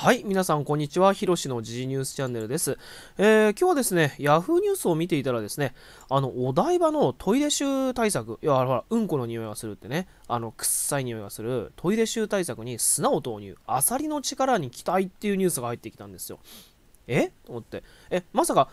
はい、皆さんこんにちは。ひろしの G ニュースチャンネルです。えー、今日はですね、Yahoo ニュースを見ていたらですね、あの、お台場のトイレ臭対策、いや、ほら、うんこの匂いがするってね、あの、臭い匂いがするトイレ臭対策に砂を投入、アサリの力に期待っていうニュースが入ってきたんですよ。えと思って、え、まさか、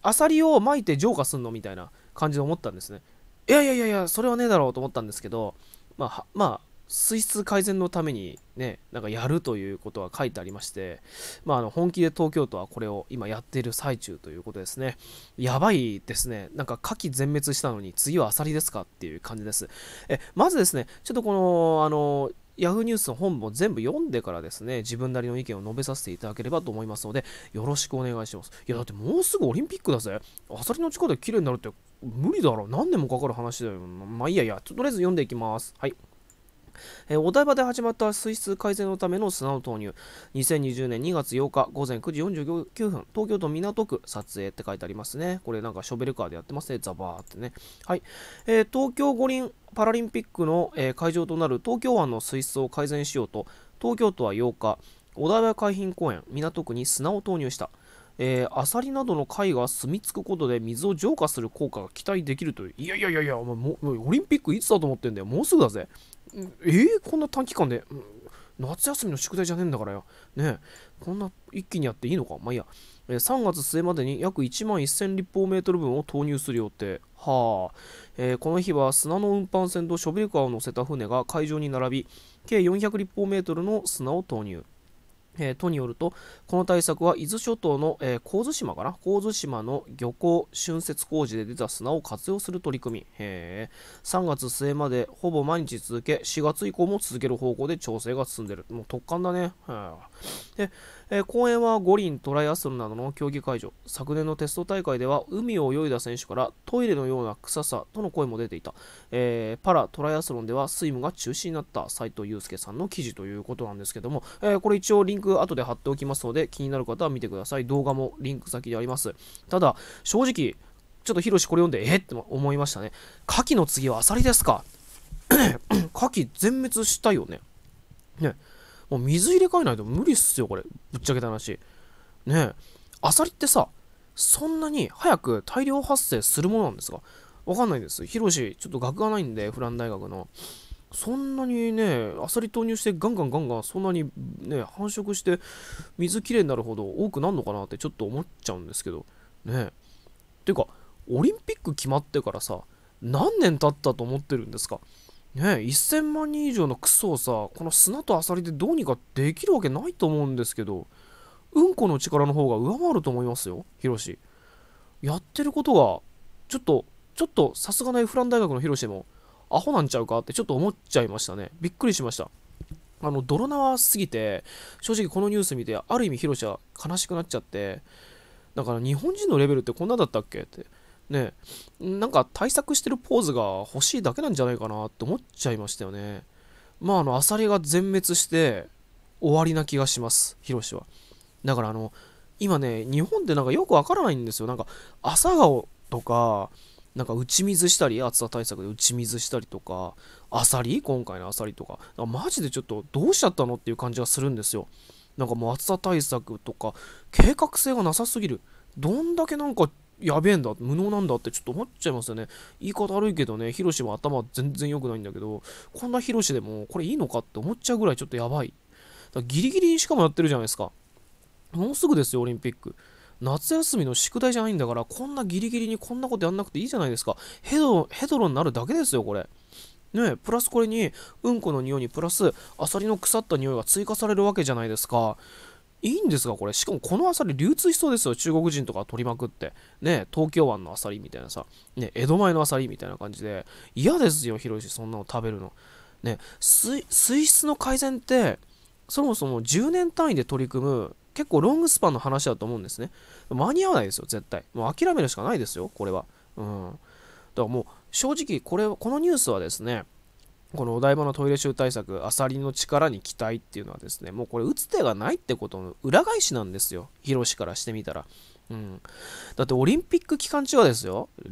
アサリを撒いて浄化すんのみたいな感じで思ったんですね。いやいやいやいや、それはねえだろうと思ったんですけど、まあ、まあ、水質改善のためにね、なんかやるということは書いてありまして、まあ、あの本気で東京都はこれを今やっている最中ということですね。やばいですね。なんか牡蠣全滅したのに次はアサリですかっていう感じです。え、まずですね、ちょっとこの、あの、ヤフーニュースの本も全部読んでからですね、自分なりの意見を述べさせていただければと思いますので、よろしくお願いします。いや、だってもうすぐオリンピックだぜ。アサリの力で綺麗になるって無理だろ。何年もかかる話だよ。まあいいやいや、とりあえず読んでいきます。はい。えー、お台場で始まった水質改善のための砂の投入2020年2月8日午前9時49分東京都港区撮影って書いてありますねこれなんかショベルカーでやってますねザバーってねはい、えー、東京五輪パラリンピックの、えー、会場となる東京湾の水質を改善しようと東京都は8日お台場海浜公園港区に砂を投入したえー、アサリなどの貝が住み着くことで水を浄化する効果が期待できるといういやいやいやいやもうもうオリンピックいつだと思ってんだよもうすぐだぜえー、こんな短期間で、夏休みの宿題じゃねえんだからよ。ねえ、こんな一気にやっていいのかまあいいや。えー、3月末までに約1万1000立方メートル分を投入する予定。はあ、えー、この日は砂の運搬船とショベルカーを乗せた船が海上に並び、計400立方メートルの砂を投入。えー、都によると、この対策は伊豆諸島の、えー、神津島かな神津島の漁港、浚渫工事で出た砂を活用する取り組み。3月末までほぼ毎日続け、4月以降も続ける方向で調整が進んでいる。もう突貫だね。で、えー、公演は五輪トライアスロンなどの競技会場昨年のテスト大会では海を泳いだ選手からトイレのような臭さとの声も出ていた、えー、パラトライアスロンではスイムが中止になった斉藤祐介さんの記事ということなんですけども、えー、これ一応リンク後で貼っておきますので気になる方は見てください動画もリンク先でありますただ正直ちょっとヒロシこれ読んでえって思いましたね牡蠣の次はアサリですか牡蠣 全滅したよねねもう水入れ替えないと無理っすよ、これ。ぶっちゃけた話。ねえ、アサリってさ、そんなに早く大量発生するものなんですかわかんないです。ヒロシ、ちょっと学がないんで、フラン大学の。そんなにね、アサリ投入してガンガンガンガン、そんなにね、繁殖して、水きれいになるほど多くなるのかなってちょっと思っちゃうんですけど。ねえ。ていうか、オリンピック決まってからさ、何年経ったと思ってるんですかね1000万人以上のクソをさこの砂とアサリでどうにかできるわけないと思うんですけどうんこの力の方が上回ると思いますよヒロシやってることがちょっとちょっとさすがないフラン大学のヒロシもアホなんちゃうかってちょっと思っちゃいましたねびっくりしましたあの泥縄すぎて正直このニュース見てある意味ヒロシは悲しくなっちゃってだから日本人のレベルってこんなだったっけってね、なんか対策してるポーズが欲しいだけなんじゃないかなって思っちゃいましたよね。まあ、あの、アサリが全滅して終わりな気がします、ヒロシは。だからあの、今ね、日本でなんかよくわからないんですよ。なんか、朝顔とか、なんか打ち水したり、暑さ対策で打ち水したりとか、アサリ今回のアサリとか、かマジでちょっとどうしちゃったのっていう感じがするんですよ。なんかもう暑さ対策とか、計画性がなさすぎる。どんだけなんかやべえんだ、無能なんだってちょっと思っちゃいますよね。言い方悪いけどね、ヒロシも頭全然良くないんだけど、こんなヒロシでもこれいいのかって思っちゃうぐらいちょっとやばい。だギリギリにしかもやってるじゃないですか。もうすぐですよ、オリンピック。夏休みの宿題じゃないんだから、こんなギリギリにこんなことやんなくていいじゃないですか。ヘドヘドロになるだけですよ、これ。ねプラスこれに、うんこの匂いにプラス、アサリの腐った匂いが追加されるわけじゃないですか。いいんですかこれ。しかもこのアサリ流通しそうですよ。中国人とか取りまくって。ね、東京湾のアサリみたいなさ、ね、江戸前のアサリみたいな感じで、嫌ですよ、広いし、そんなの食べるの。ね、水質の改善って、そもそも10年単位で取り組む、結構ロングスパンの話だと思うんですね。間に合わないですよ、絶対。もう諦めるしかないですよ、これは。うん。だからもう、正直、これ、このニュースはですね、このお台場のトイレ臭対策、アサリの力に期待っていうのはですね、もうこれ打つ手がないってことの裏返しなんですよ。ヒロシからしてみたら。うん、だってオリンピック期間中はですよあ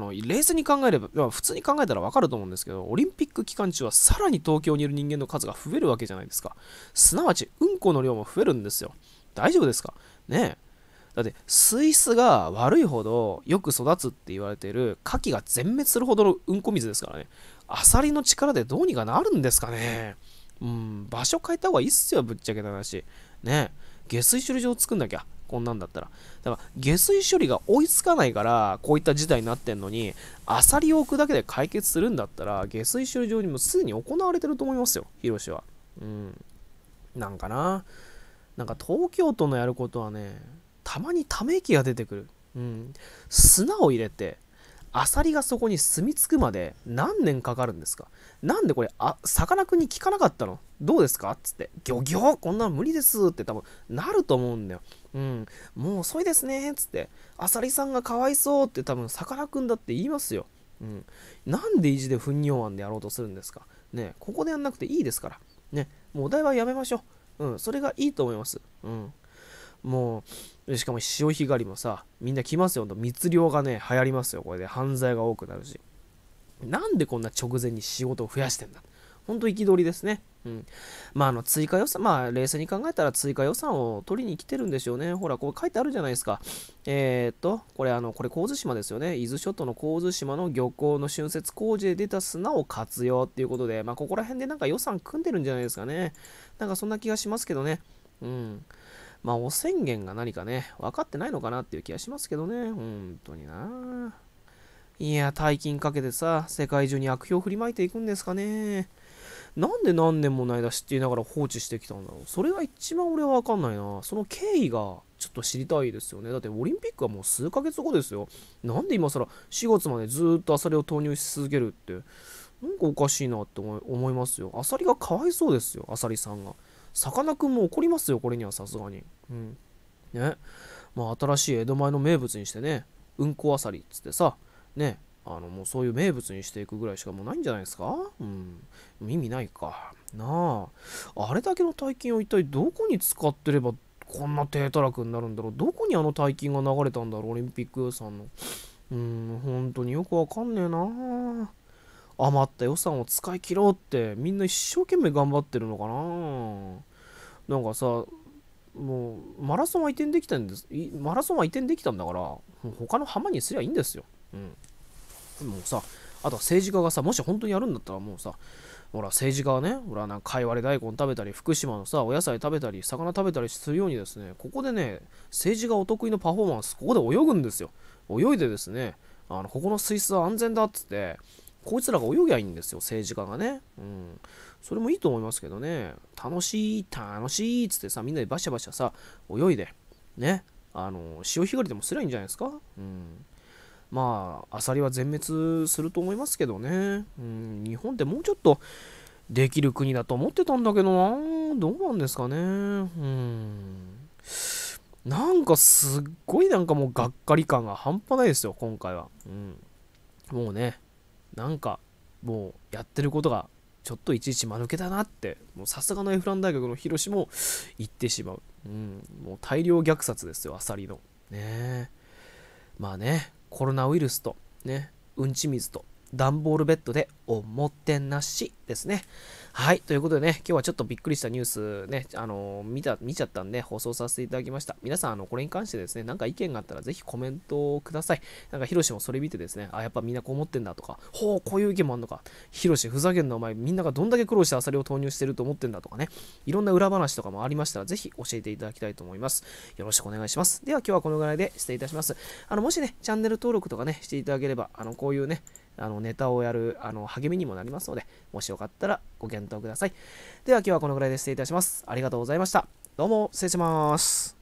の冷静に考えれば普通に考えたら分かると思うんですけどオリンピック期間中はさらに東京にいる人間の数が増えるわけじゃないですかすなわちうんこの量も増えるんですよ大丈夫ですかねえだってスイスが悪いほどよく育つって言われてる牡蠣が全滅するほどのうんこ水ですからねアサリの力でどうにかなるんですかね。うん、場所変えた方がいいっすよ、ぶっちゃけた話。ね下水処理場を作んなきゃ。こんなんだったら。だから、下水処理が追いつかないから、こういった事態になってんのに、アサリを置くだけで解決するんだったら、下水処理場にもすでに行われてると思いますよ、広島は。うん。なんかな。なんか東京都のやることはね、たまにため息が出てくる。うん。砂を入れて、アサリがそこに住み着くまで何年かかるんですかなんでこれ、あ、さかなクンに聞かなかったのどうですかつって、ギョギョこんなの無理ですって多分なると思うんだよ。うん、もう遅いですねつって、アサリさんがかわいそうって多分さかなクンだって言いますよ。うん。なんで意地で糞尿案でやろうとするんですかね、ここでやんなくていいですから。ね、もうお題はやめましょう。うん、それがいいと思います。うん。もう、しかも潮干狩りもさ、みんな来ますよ。密漁がね、流行りますよ。これで犯罪が多くなるし。なんでこんな直前に仕事を増やしてんだ本当憤りですね。うん。まあ、あの、追加予算、まあ、冷静に考えたら追加予算を取りに来てるんでしょうね。ほら、こう書いてあるじゃないですか。えー、っと、これ、あの、これ、神津島ですよね。伊豆諸島の神津島の漁港の浚渫工事で出た砂を活用っていうことで、まあ、ここら辺でなんか予算組んでるんじゃないですかね。なんかそんな気がしますけどね。うん。まあ、汚染源が何かね、分かってないのかなっていう気がしますけどね、本当にな。いや、大金かけてさ、世界中に悪評振りまいていくんですかね。なんで何年もの間知って言いながら放置してきたんだろう。それが一番俺は分かんないな。その経緯がちょっと知りたいですよね。だってオリンピックはもう数ヶ月後ですよ。なんで今更4月までずっとアサリを投入し続けるって。なんかおかしいなって思いますよ。アサリがかわいそうですよ、アサリさんが。さかなクンも怒りますよ、これにはさすがに。うん。ね。まあ、新しい江戸前の名物にしてね、うんこあさりっつってさ、ね、あの、もうそういう名物にしていくぐらいしかもうないんじゃないですかうん。意味ないか。なあ。あれだけの大金を一体どこに使ってればこんな低たらくになるんだろう。どこにあの大金が流れたんだろう、オリンピック予算の。うん、本当によくわかんねえなあ。余った予算を使い切ろうってみんな一生懸命頑張ってるのかななんかさもうマラソンは移転できたんですマラソンは移転できたんだからもう他の浜にすりゃいいんですよ、うん、もうさあとは政治家がさもし本当にやるんだったらもうさほら政治家はねほらなんかかいわれ大根食べたり福島のさお野菜食べたり魚食べたりするようにですねここでね政治がお得意のパフォーマンスここで泳ぐんですよ泳いでですねあのここの水質は安全だっつってこいつらが泳ぎゃいいんですよ、政治家がね。うん。それもいいと思いますけどね。楽しい、楽しいっつってさ、みんなでバシャバシャさ、泳いで、ね。あの、潮干狩りでもすりゃいいんじゃないですか。うん。まあ、アサリは全滅すると思いますけどね。うん、日本ってもうちょっとできる国だと思ってたんだけどな。どうなんですかね。うん。なんかすっごいなんかもうがっかり感が半端ないですよ、今回は。うん。もうね。なんかもうやってることがちょっといちいち間抜けだなってもうさすがのエフラン大学の広志も言ってしまう、うん、もう大量虐殺ですよアサリのねまあねコロナウイルスとねうんち水と段ボールベッドでおもてなしですねはい、ということでね、今日はちょっとびっくりしたニュースね、あのー、見た、見ちゃったんで放送させていただきました。皆さん、あの、これに関してですね、なんか意見があったらぜひコメントをください。なんか、ヒロシもそれ見てですね、あ、やっぱみんなこう思ってんだとか、ほう、こういう意見もあんのか、ヒロシ、ふざけんなお前、みんながどんだけ苦労してアサリを投入してると思ってんだとかね、いろんな裏話とかもありましたら、ぜひ教えていただきたいと思います。よろしくお願いします。では、今日はこのぐらいで失礼いたします。あの、もしね、チャンネル登録とかね、していただければ、あの、こういうね、あのネタをやるあの励みにもなりますので、もしよかったらご検討ください。では今日はこのぐらいで失礼いたします。ありがとうございました。どうも失礼します。